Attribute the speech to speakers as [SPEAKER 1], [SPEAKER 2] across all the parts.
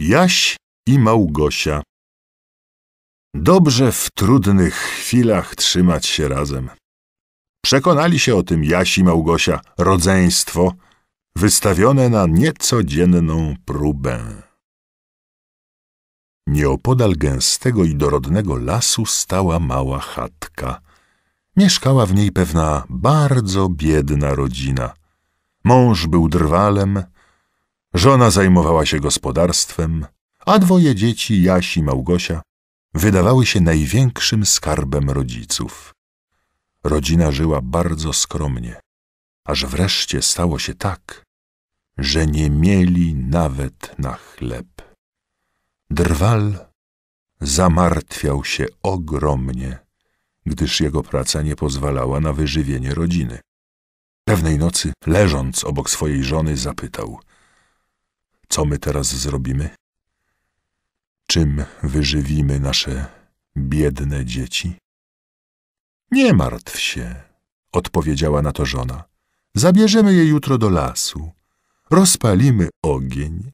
[SPEAKER 1] Jaś i Małgosia. Dobrze w trudnych chwilach trzymać się razem. Przekonali się o tym Jaś i Małgosia, rodzeństwo, wystawione na niecodzienną próbę. Nieopodal gęstego i dorodnego lasu stała mała chatka. Mieszkała w niej pewna bardzo biedna rodzina. Mąż był drwalem, Żona zajmowała się gospodarstwem, a dwoje dzieci, Jaś i Małgosia, wydawały się największym skarbem rodziców. Rodzina żyła bardzo skromnie, aż wreszcie stało się tak, że nie mieli nawet na chleb. Drwal zamartwiał się ogromnie, gdyż jego praca nie pozwalała na wyżywienie rodziny. Pewnej nocy, leżąc obok swojej żony, zapytał – co my teraz zrobimy? Czym wyżywimy nasze biedne dzieci? Nie martw się, odpowiedziała na to żona. Zabierzemy je jutro do lasu, rozpalimy ogień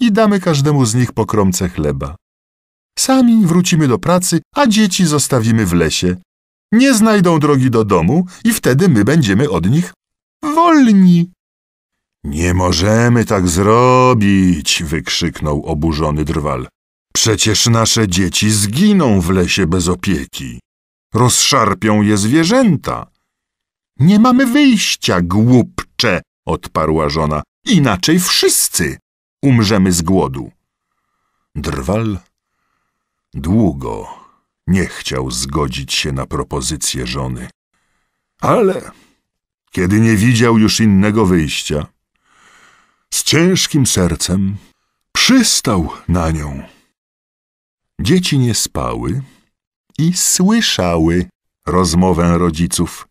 [SPEAKER 1] i damy każdemu z nich pokromce chleba. Sami wrócimy do pracy, a dzieci zostawimy w lesie. Nie znajdą drogi do domu i wtedy my będziemy od nich wolni. Nie możemy tak zrobić, wykrzyknął oburzony drwal. Przecież nasze dzieci zginą w lesie bez opieki. Rozszarpią je zwierzęta. Nie mamy wyjścia, głupcze, odparła żona. Inaczej wszyscy umrzemy z głodu. Drwal długo nie chciał zgodzić się na propozycję żony. Ale kiedy nie widział już innego wyjścia, z ciężkim sercem przystał na nią. Dzieci nie spały i słyszały rozmowę rodziców.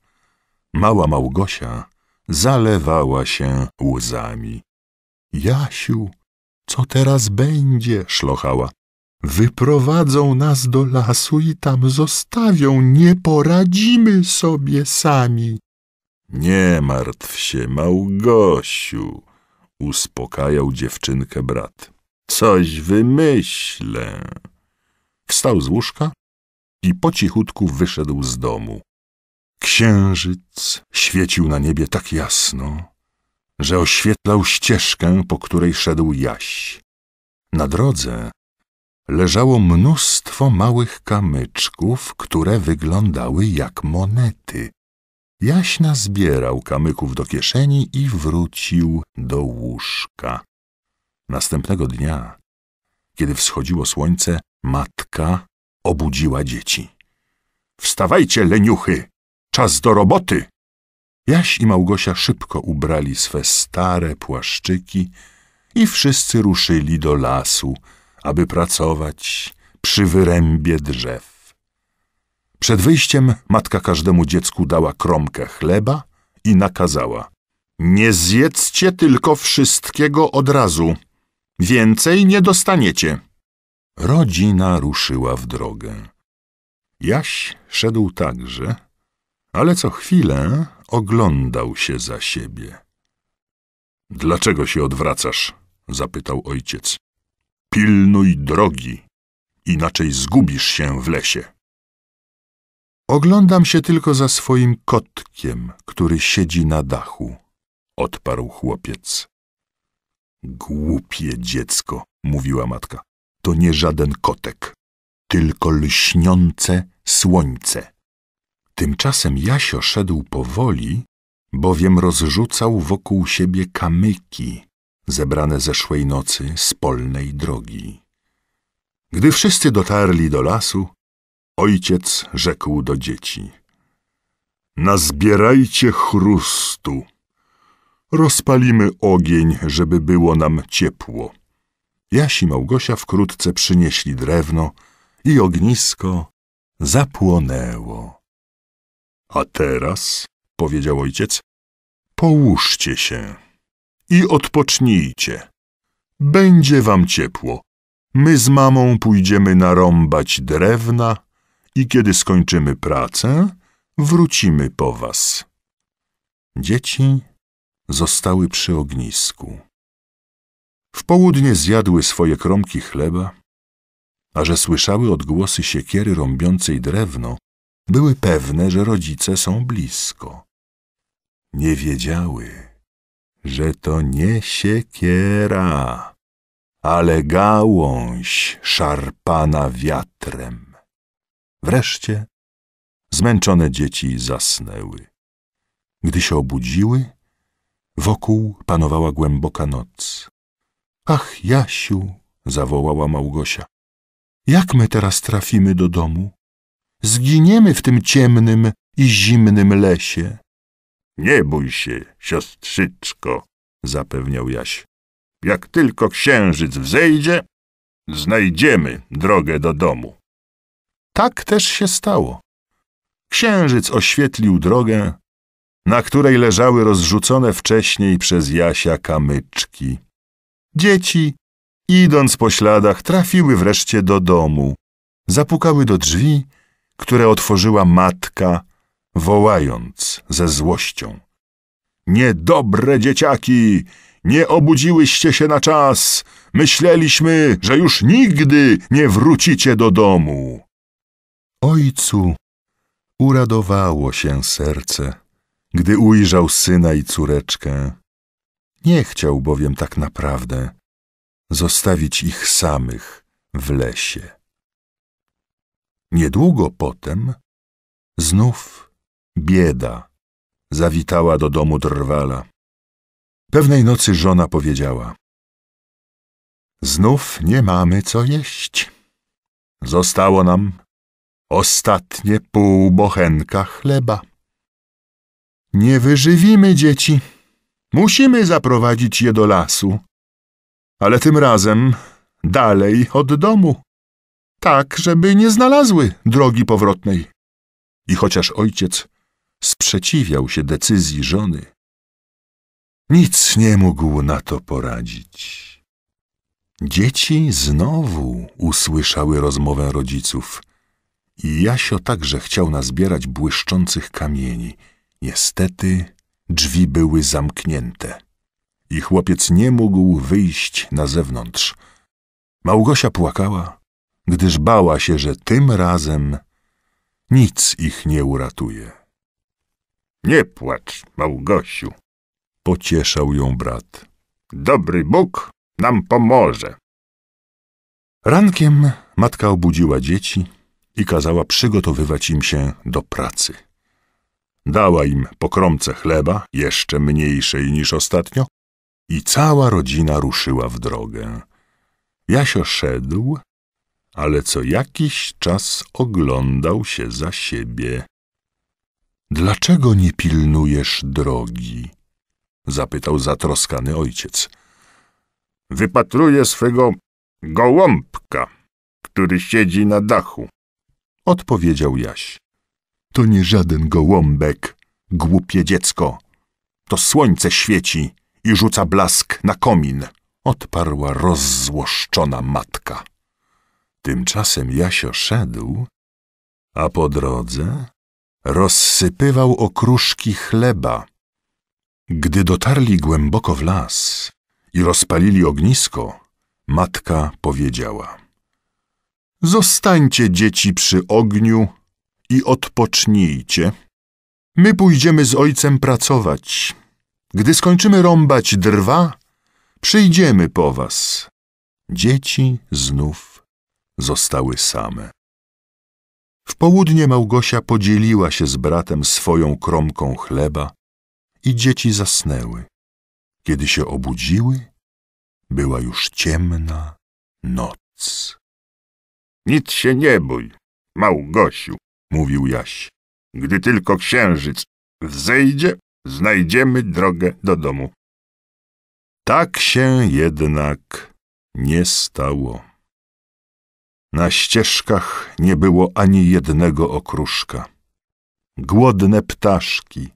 [SPEAKER 1] Mała Małgosia zalewała się łzami. Jasiu, co teraz będzie? szlochała. Wyprowadzą nas do lasu i tam zostawią. Nie poradzimy sobie sami. Nie martw się, Małgosiu. Uspokajał dziewczynkę brat. Coś wymyślę. Wstał z łóżka i po cichutku wyszedł z domu. Księżyc świecił na niebie tak jasno, że oświetlał ścieżkę, po której szedł Jaś. Na drodze leżało mnóstwo małych kamyczków, które wyglądały jak monety. Jaś zbierał kamyków do kieszeni i wrócił do łóżka. Następnego dnia, kiedy wschodziło słońce, matka obudziła dzieci. Wstawajcie, leniuchy! Czas do roboty! Jaś i Małgosia szybko ubrali swe stare płaszczyki i wszyscy ruszyli do lasu, aby pracować przy wyrębie drzew. Przed wyjściem matka każdemu dziecku dała kromkę chleba i nakazała: Nie zjedzcie tylko wszystkiego od razu. Więcej nie dostaniecie. Rodzina ruszyła w drogę. Jaś szedł także, ale co chwilę oglądał się za siebie. Dlaczego się odwracasz? zapytał ojciec. Pilnuj drogi, inaczej zgubisz się w lesie. Oglądam się tylko za swoim kotkiem, który siedzi na dachu, odparł chłopiec. Głupie dziecko, mówiła matka. To nie żaden kotek, tylko lśniące słońce. Tymczasem Jasio szedł powoli, bowiem rozrzucał wokół siebie kamyki zebrane zeszłej nocy z polnej drogi. Gdy wszyscy dotarli do lasu, Ojciec rzekł do dzieci. Nazbierajcie chrustu. Rozpalimy ogień, żeby było nam ciepło. Jaś i Małgosia wkrótce przynieśli drewno i ognisko zapłonęło. A teraz, powiedział ojciec, połóżcie się i odpocznijcie. Będzie wam ciepło. My z mamą pójdziemy narąbać drewna i kiedy skończymy pracę, wrócimy po was. Dzieci zostały przy ognisku. W południe zjadły swoje kromki chleba, a że słyszały odgłosy siekiery rąbiącej drewno, były pewne, że rodzice są blisko. Nie wiedziały, że to nie siekiera, ale gałąź szarpana wiatrem. Wreszcie zmęczone dzieci zasnęły. Gdy się obudziły, wokół panowała głęboka noc. Ach, Jasiu, zawołała Małgosia, jak my teraz trafimy do domu? Zginiemy w tym ciemnym i zimnym lesie. Nie bój się, siostrzyczko, zapewniał Jaś. Jak tylko księżyc wzejdzie, znajdziemy drogę do domu. Tak też się stało. Księżyc oświetlił drogę, na której leżały rozrzucone wcześniej przez Jasia kamyczki. Dzieci, idąc po śladach, trafiły wreszcie do domu. Zapukały do drzwi, które otworzyła matka, wołając ze złością. Niedobre dzieciaki! Nie obudziłyście się na czas! Myśleliśmy, że już nigdy nie wrócicie do domu! Ojcu uradowało się serce, gdy ujrzał syna i córeczkę. Nie chciał bowiem tak naprawdę zostawić ich samych w lesie. Niedługo potem znów bieda zawitała do domu drwala. Pewnej nocy żona powiedziała: Znów nie mamy co jeść. Zostało nam ostatnie pół bochenka chleba. Nie wyżywimy dzieci. Musimy zaprowadzić je do lasu, ale tym razem dalej od domu, tak, żeby nie znalazły drogi powrotnej. I chociaż ojciec sprzeciwiał się decyzji żony, nic nie mógł na to poradzić. Dzieci znowu usłyszały rozmowę rodziców – i Jasio także chciał nazbierać błyszczących kamieni. Niestety drzwi były zamknięte i chłopiec nie mógł wyjść na zewnątrz. Małgosia płakała, gdyż bała się, że tym razem nic ich nie uratuje. Nie płacz, Małgosiu, pocieszał ją brat. Dobry Bóg nam pomoże. Rankiem matka obudziła dzieci i kazała przygotowywać im się do pracy. Dała im pokromce chleba, jeszcze mniejszej niż ostatnio, i cała rodzina ruszyła w drogę. Jasio szedł, ale co jakiś czas oglądał się za siebie. Dlaczego nie pilnujesz drogi? zapytał zatroskany ojciec. Wypatruję swego gołąbka, który siedzi na dachu, Odpowiedział Jaś. To nie żaden gołąbek, głupie dziecko. To słońce świeci i rzuca blask na komin, odparła rozzłoszczona matka. Tymczasem Jasio szedł, a po drodze rozsypywał okruszki chleba. Gdy dotarli głęboko w las i rozpalili ognisko, matka powiedziała – Zostańcie dzieci przy ogniu i odpocznijcie. My pójdziemy z ojcem pracować. Gdy skończymy rąbać drwa, przyjdziemy po was. Dzieci znów zostały same. W południe Małgosia podzieliła się z bratem swoją kromką chleba i dzieci zasnęły. Kiedy się obudziły, była już ciemna noc. Nic się nie bój, Małgosiu, mówił Jaś. Gdy tylko księżyc wzejdzie, znajdziemy drogę do domu. Tak się jednak nie stało. Na ścieżkach nie było ani jednego okruszka. Głodne ptaszki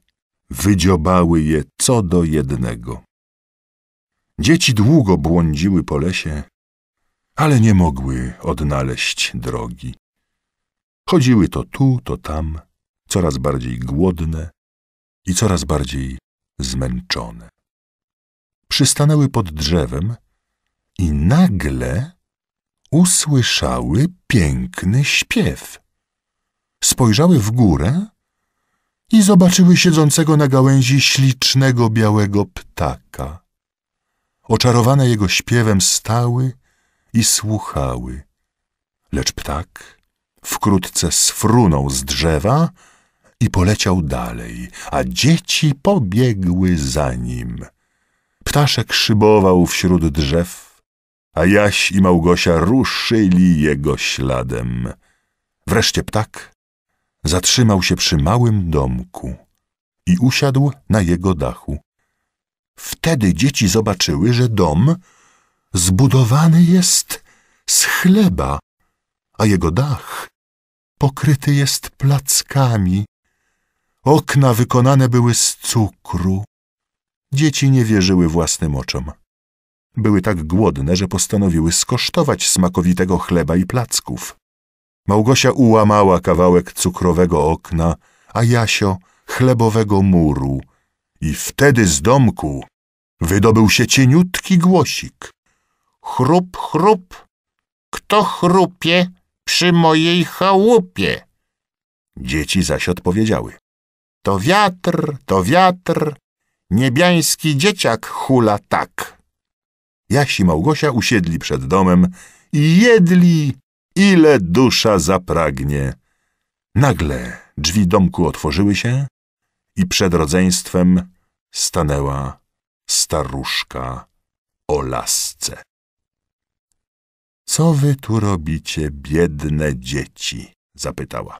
[SPEAKER 1] wydziobały je co do jednego. Dzieci długo błądziły po lesie, ale nie mogły odnaleźć drogi. Chodziły to tu, to tam, coraz bardziej głodne i coraz bardziej zmęczone. Przystanęły pod drzewem i nagle usłyszały piękny śpiew. Spojrzały w górę i zobaczyły siedzącego na gałęzi ślicznego białego ptaka. Oczarowane jego śpiewem stały i słuchały. Lecz ptak wkrótce sfrunął z drzewa i poleciał dalej, a dzieci pobiegły za nim. Ptaszek szybował wśród drzew, a Jaś i Małgosia ruszyli jego śladem. Wreszcie ptak zatrzymał się przy małym domku i usiadł na jego dachu. Wtedy dzieci zobaczyły, że dom zbudowany jest z chleba, a jego dach pokryty jest plackami. Okna wykonane były z cukru. Dzieci nie wierzyły własnym oczom. Były tak głodne, że postanowiły skosztować smakowitego chleba i placków. Małgosia ułamała kawałek cukrowego okna, a Jasio chlebowego muru. I wtedy z domku wydobył się cieniutki głosik. Chrup, chrup, kto chrupie przy mojej chałupie? Dzieci zaś odpowiedziały. To wiatr, to wiatr, niebiański dzieciak hula tak. Jaś i Małgosia usiedli przed domem i jedli, ile dusza zapragnie. Nagle drzwi domku otworzyły się i przed rodzeństwem stanęła staruszka o lasce. Co wy tu robicie, biedne dzieci? zapytała.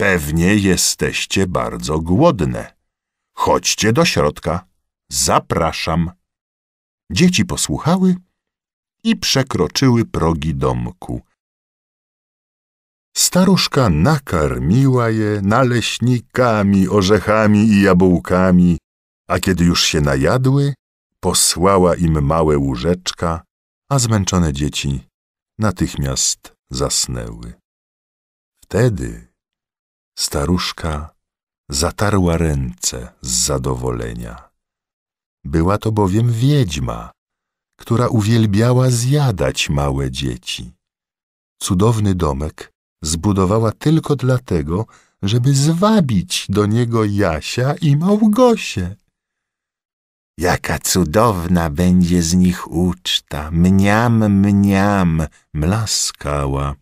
[SPEAKER 1] Pewnie jesteście bardzo głodne. Chodźcie do środka. Zapraszam. Dzieci posłuchały i przekroczyły progi domku. Staruszka nakarmiła je naleśnikami, orzechami i jabłkami, a kiedy już się najadły, posłała im małe łóżeczka a zmęczone dzieci natychmiast zasnęły. Wtedy staruszka zatarła ręce z zadowolenia. Była to bowiem wiedźma, która uwielbiała zjadać małe dzieci. Cudowny domek zbudowała tylko dlatego, żeby zwabić do niego Jasia i Małgosię. Jaka cudowna będzie z nich uczta, mniam, mniam, mlaskała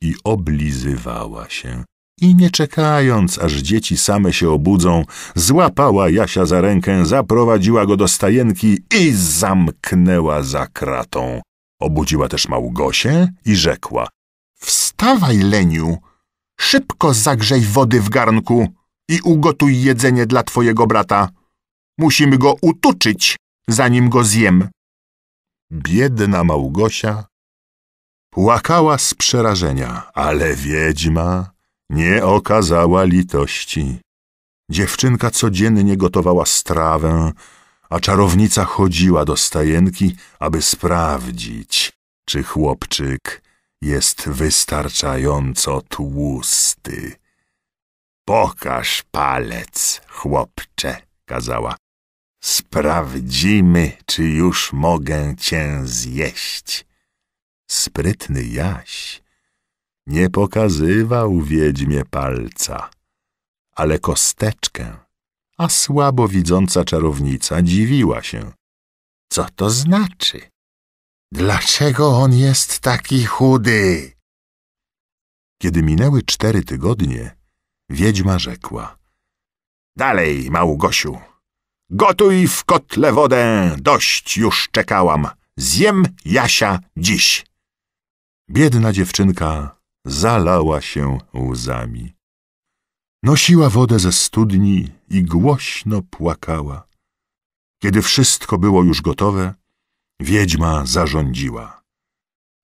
[SPEAKER 1] i oblizywała się. I nie czekając, aż dzieci same się obudzą, złapała Jasia za rękę, zaprowadziła go do stajenki i zamknęła za kratą. Obudziła też Małgosię i rzekła – Wstawaj, Leniu, szybko zagrzej wody w garnku i ugotuj jedzenie dla twojego brata. Musimy go utuczyć, zanim go zjem. Biedna Małgosia płakała z przerażenia, ale wiedźma nie okazała litości. Dziewczynka codziennie gotowała strawę, a czarownica chodziła do stajenki, aby sprawdzić, czy chłopczyk jest wystarczająco tłusty. Pokaż palec, chłopcze, kazała. Sprawdzimy, czy już mogę cię zjeść. Sprytny Jaś nie pokazywał wiedźmie palca, ale kosteczkę, a słabo widząca czarownica dziwiła się. Co to znaczy? Dlaczego on jest taki chudy? Kiedy minęły cztery tygodnie, wiedźma rzekła. Dalej, Małgosiu! Gotuj w kotle wodę, dość już czekałam. Zjem Jasia dziś. Biedna dziewczynka zalała się łzami. Nosiła wodę ze studni i głośno płakała. Kiedy wszystko było już gotowe, wiedźma zarządziła.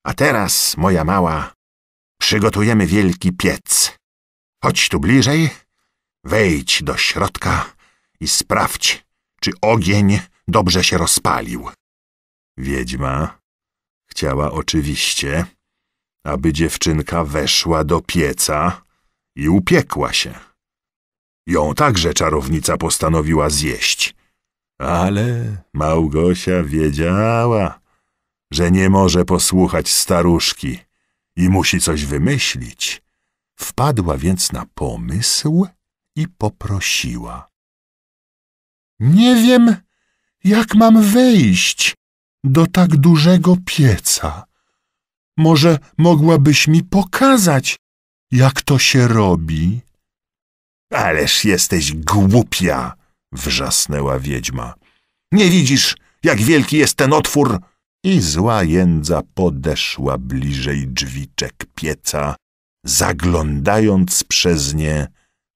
[SPEAKER 1] A teraz, moja mała, przygotujemy wielki piec. Chodź tu bliżej, wejdź do środka i sprawdź, czy ogień dobrze się rozpalił. Wiedźma chciała oczywiście, aby dziewczynka weszła do pieca i upiekła się. Ją także czarownica postanowiła zjeść. Ale Małgosia wiedziała, że nie może posłuchać staruszki i musi coś wymyślić. Wpadła więc na pomysł i poprosiła. Nie wiem, jak mam wejść do tak dużego pieca. Może mogłabyś mi pokazać, jak to się robi? Ależ jesteś głupia, wrzasnęła wiedźma. Nie widzisz, jak wielki jest ten otwór? I zła jędza podeszła bliżej drzwiczek pieca, zaglądając przez nie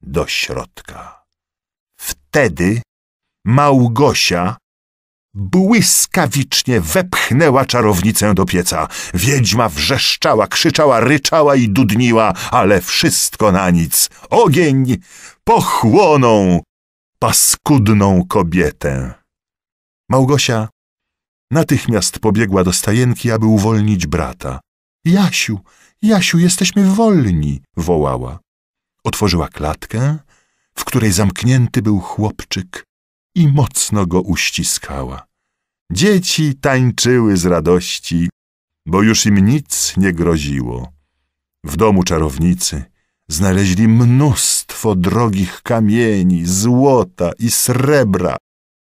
[SPEAKER 1] do środka. Wtedy Małgosia błyskawicznie wepchnęła czarownicę do pieca. Wiedźma wrzeszczała, krzyczała, ryczała i dudniła, ale wszystko na nic. Ogień pochłonął paskudną kobietę. Małgosia natychmiast pobiegła do stajenki, aby uwolnić brata. Jasiu, Jasiu, jesteśmy wolni! wołała. Otworzyła klatkę, w której zamknięty był chłopczyk i mocno go uściskała. Dzieci tańczyły z radości, bo już im nic nie groziło. W domu czarownicy znaleźli mnóstwo drogich kamieni, złota i srebra.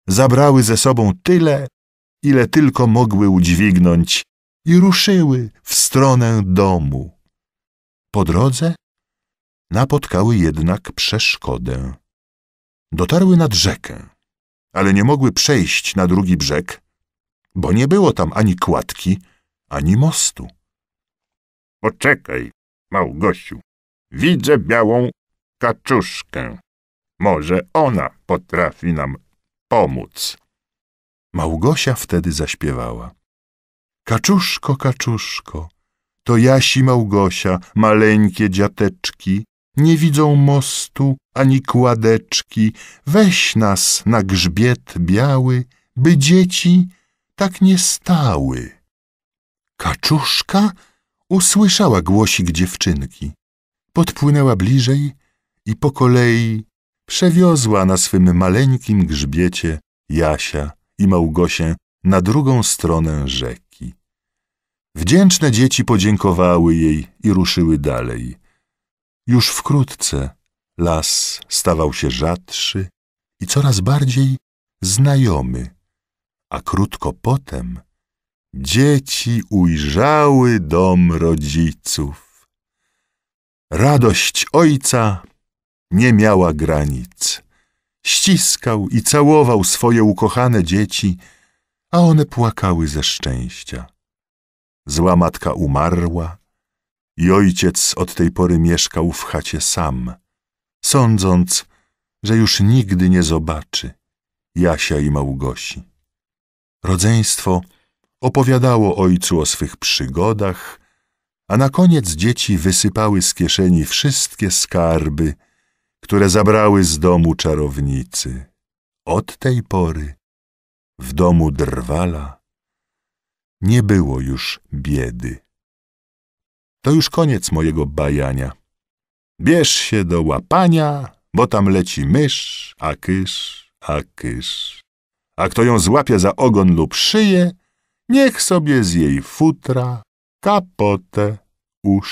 [SPEAKER 1] Zabrały ze sobą tyle, ile tylko mogły udźwignąć i ruszyły w stronę domu. Po drodze napotkały jednak przeszkodę. Dotarły nad rzekę ale nie mogły przejść na drugi brzeg, bo nie było tam ani kładki, ani mostu. Poczekaj, Małgosiu, widzę białą kaczuszkę. Może ona potrafi nam pomóc. Małgosia wtedy zaśpiewała. Kaczuszko, kaczuszko, to Jasi Małgosia, maleńkie dziateczki, nie widzą mostu ani kładeczki, weź nas na grzbiet biały, by dzieci tak nie stały. Kaczuszka usłyszała głosik dziewczynki. Podpłynęła bliżej i po kolei przewiozła na swym maleńkim grzbiecie Jasia i Małgosię na drugą stronę rzeki. Wdzięczne dzieci podziękowały jej i ruszyły dalej. Już wkrótce las stawał się rzadszy i coraz bardziej znajomy, a krótko potem dzieci ujrzały dom rodziców. Radość ojca nie miała granic. Ściskał i całował swoje ukochane dzieci, a one płakały ze szczęścia. Zła matka umarła, i ojciec od tej pory mieszkał w chacie sam, sądząc, że już nigdy nie zobaczy Jasia i Małgosi. Rodzeństwo opowiadało ojcu o swych przygodach, a na koniec dzieci wysypały z kieszeni wszystkie skarby, które zabrały z domu czarownicy. Od tej pory w domu drwala nie było już biedy. To już koniec mojego bajania. Bierz się do łapania, bo tam leci mysz, a kysz, a kysz. A kto ją złapie za ogon lub szyję, niech sobie z jej futra kapotę usz